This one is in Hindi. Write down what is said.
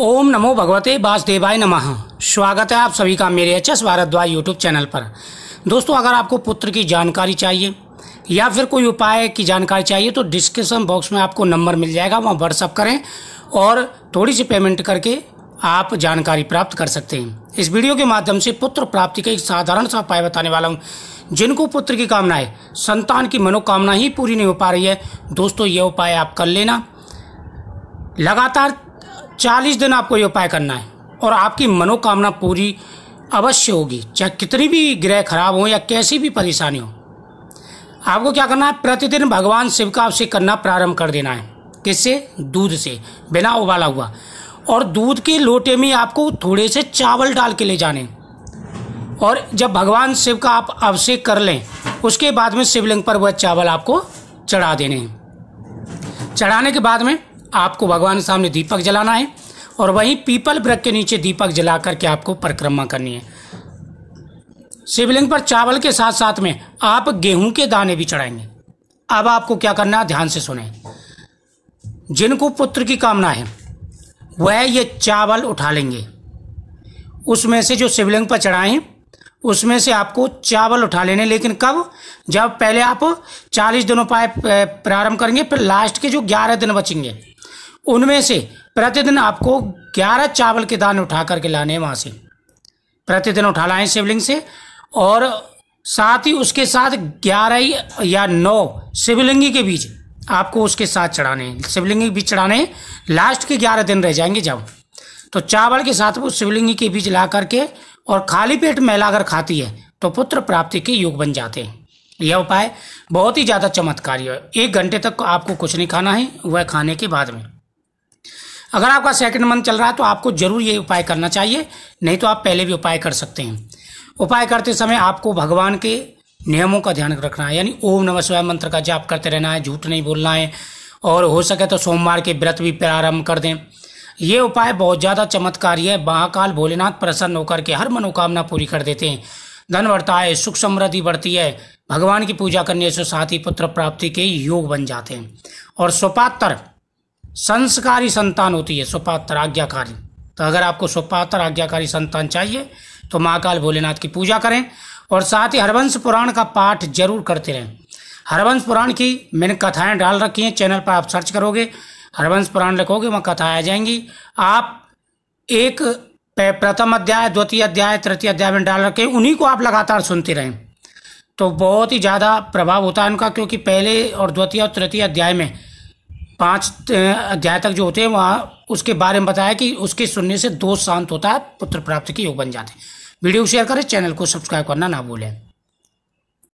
ओम नमो भगवते वासुदेवाय नमः स्वागत है आप सभी का मेरे H S Bhardwaj YouTube channel पर दोस्तों अगर आपको पुत्र की जानकारी चाहिए या फिर कोई उपाय की जानकारी चाहिए तो डिस्क्रिप्शन बॉक्स में आपको नंबर मिल जाएगा वहाँ व्हाट्सअप करें और थोड़ी सी पेमेंट करके आप जानकारी प्राप्त कर सकते हैं इस वीडियो के माध्यम से पुत्र प्राप्ति का एक साधारण सा उपाय बताने वाला हूँ जिनको पुत्र की कामना है संतान की मनोकामना ही पूरी नहीं हो पा रही है दोस्तों यह उपाय आप कर लेना लगातार चालीस दिन आपको ये उपाय करना है और आपकी मनोकामना पूरी अवश्य होगी चाहे कितनी भी ग्रह खराब हो या कैसी भी परेशानी हो आपको क्या करना है प्रतिदिन भगवान शिव का अभिषेक करना प्रारंभ कर देना है किससे दूध से बिना उबाला हुआ और दूध के लोटे में आपको थोड़े से चावल डाल के ले जाने और जब भगवान शिव का आप अभिषेक कर लें उसके बाद में शिवलिंग पर वह चावल आपको चढ़ा देने चढ़ाने के बाद में आपको भगवान के सामने दीपक जलाना है और वहीं पीपल वृक्ष के नीचे दीपक जला करके आपको परिक्रमा करनी है शिवलिंग पर चावल के साथ साथ में आप गेहूं के दाने भी चढ़ाएंगे अब आपको क्या करना है ध्यान से सुने जिनको पुत्र की कामना है वह ये चावल उठा लेंगे उसमें से जो शिवलिंग पर चढ़ाएं उसमें से आपको चावल उठा लेने लेकिन कब जब पहले आप 40 दिनों पाए प्रारंभ करेंगे फिर लास्ट के जो 11 दिन बचेंगे उनमें से प्रतिदिन आपको ग्यारह चावल के दाने उठा करके लाने हैं वहाँ से प्रतिदिन उठा लाएँ शिवलिंग से और साथ ही उसके साथ ग्यारह या नौ शिवलिंगी के बीच आपको उसके साथ चढ़ाने हैं शिवलिंगी के बीच चढ़ाने हैं लास्ट के ग्यारह दिन रह जाएंगे जब तो चावल के साथ वो शिवलिंगी के बीच ला करके और खाली पेट महिला अगर खाती है तो पुत्र प्राप्ति के योग बन जाते हैं यह उपाय बहुत ही ज़्यादा चमत्कारी है एक घंटे तक आपको कुछ नहीं खाना है वह खाने के बाद में अगर आपका सेकंड मंथ चल रहा है तो आपको ज़रूर ये उपाय करना चाहिए नहीं तो आप पहले भी उपाय कर सकते हैं उपाय करते समय आपको भगवान के नियमों का ध्यान रखना है यानी ओम नमः शिवाय मंत्र का जाप करते रहना है झूठ नहीं बोलना है और हो सके तो सोमवार के व्रत भी प्रारंभ कर दें ये उपाय बहुत ज़्यादा चमत्कारी है महाकाल भोलेनाथ प्रसन्न होकर के हर मनोकामना पूरी कर देते हैं धन बढ़ता है सुख समृद्धि बढ़ती है भगवान की पूजा करने से साथ ही पुत्र प्राप्ति के योग बन जाते हैं और स्वपात्र संस्कारी संतान होती है सुपात्र आज्ञाकारी तो अगर आपको सुपात्र आज्ञाकारी संतान चाहिए तो महाकाल भोलेनाथ की पूजा करें और साथ ही हरवंश पुराण का पाठ जरूर करते रहें हरवंश पुराण की मैंने कथाएं डाल रखी हैं चैनल पर आप सर्च करोगे हरवंश पुराण लिखोगे वहाँ कथाएं आ जाएंगी आप एक प्रथम अध्याय द्वितीय अध्याय तृतीय अध्याय में डाल रखे उन्हीं को आप लगातार सुनते रहें तो बहुत ही ज़्यादा प्रभाव होता है उनका क्योंकि पहले और द्वितीय और तृतीय अध्याय में पाँच अध्याय तक जो होते हैं वहाँ उसके बारे में बताया कि उसके सुनने से दोष शांत होता है पुत्र प्राप्ति के योग बन जाते हैं वीडियो शेयर करें चैनल को सब्सक्राइब करना ना भूलें